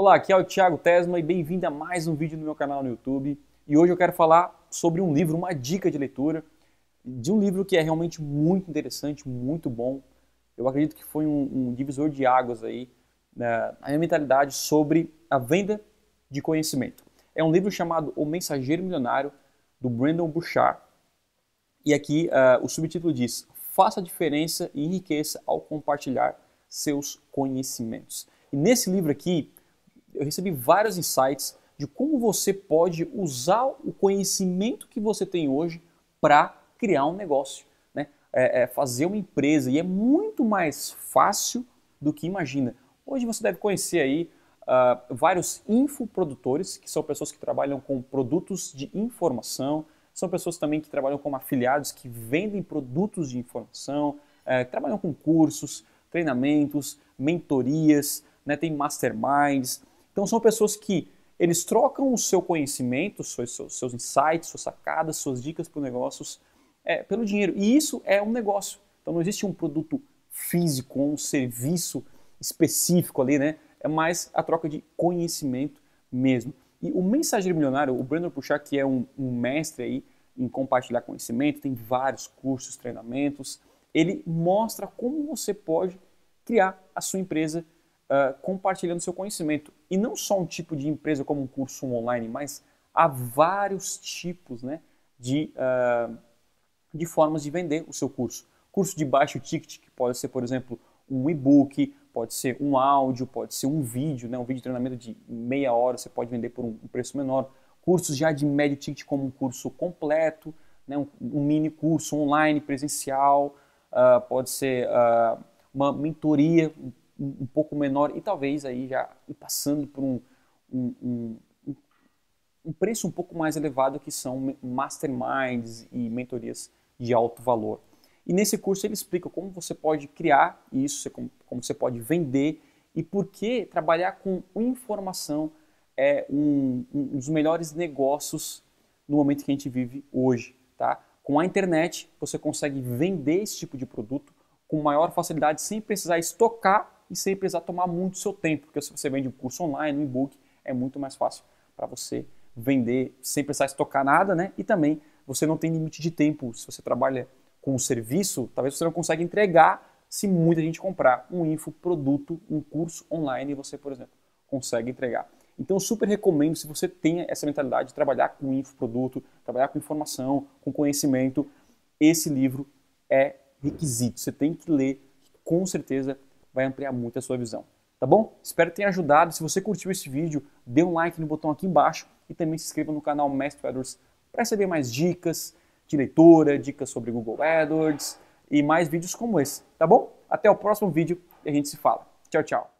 Olá, aqui é o Thiago Tesma e bem-vindo a mais um vídeo no meu canal no YouTube. E hoje eu quero falar sobre um livro, uma dica de leitura, de um livro que é realmente muito interessante, muito bom. Eu acredito que foi um, um divisor de águas aí né, na minha mentalidade sobre a venda de conhecimento. É um livro chamado O Mensageiro Milionário, do Brandon Bouchard. E aqui uh, o subtítulo diz: Faça a diferença e enriqueça ao compartilhar seus conhecimentos. E nesse livro aqui, eu recebi vários insights de como você pode usar o conhecimento que você tem hoje para criar um negócio, né? É, é fazer uma empresa. E é muito mais fácil do que imagina. Hoje você deve conhecer aí uh, vários infoprodutores, que são pessoas que trabalham com produtos de informação, são pessoas também que trabalham como afiliados, que vendem produtos de informação, é, trabalham com cursos, treinamentos, mentorias, né? tem masterminds. Então são pessoas que eles trocam o seu conhecimento, seus, seus, insights, suas sacadas, suas dicas para negócios é, pelo dinheiro. E isso é um negócio. Então não existe um produto físico, um serviço específico ali, né? É mais a troca de conhecimento mesmo. E o mensageiro milionário, o Brandon Puxar, que é um, um mestre aí em compartilhar conhecimento, tem vários cursos, treinamentos, ele mostra como você pode criar a sua empresa uh, compartilhando seu conhecimento. E não só um tipo de empresa como um curso online, mas há vários tipos né, de, uh, de formas de vender o seu curso. Curso de baixo ticket, que pode ser, por exemplo, um e-book, pode ser um áudio, pode ser um vídeo, né, um vídeo de treinamento de meia hora, você pode vender por um preço menor. Cursos já de médio ticket, como um curso completo, né, um, um mini curso online, presencial, uh, pode ser uh, uma mentoria, um um, um pouco menor e talvez aí já passando por um, um, um, um preço um pouco mais elevado que são masterminds e mentorias de alto valor. E nesse curso ele explica como você pode criar isso, como, como você pode vender e por que trabalhar com informação é um, um, dos melhores negócios no momento que a gente vive hoje, tá? Com a internet você consegue vender esse tipo de produto com maior facilidade sem precisar estocar e sem precisar tomar muito seu tempo, porque se você vende um curso online, um e-book, é muito mais fácil para você vender sem precisar estocar nada, né? E também você não tem limite de tempo. Se você trabalha com um serviço, talvez você não consiga entregar se muita gente comprar um infoproduto, um curso online, você, por exemplo, consegue entregar. Então, super recomendo, se você tem essa mentalidade de trabalhar com infoproduto, trabalhar com informação, com conhecimento, esse livro é requisito. Você tem que ler, com certeza vai ampliar muito a sua visão. Tá bom? Espero que tenha ajudado. Se você curtiu esse vídeo, dê um like no botão aqui embaixo e também se inscreva no canal Mestre AdWords para receber mais dicas de leitura, dicas sobre Google AdWords e mais vídeos como esse, tá bom? Até o próximo vídeo e a gente se fala. Tchau, tchau.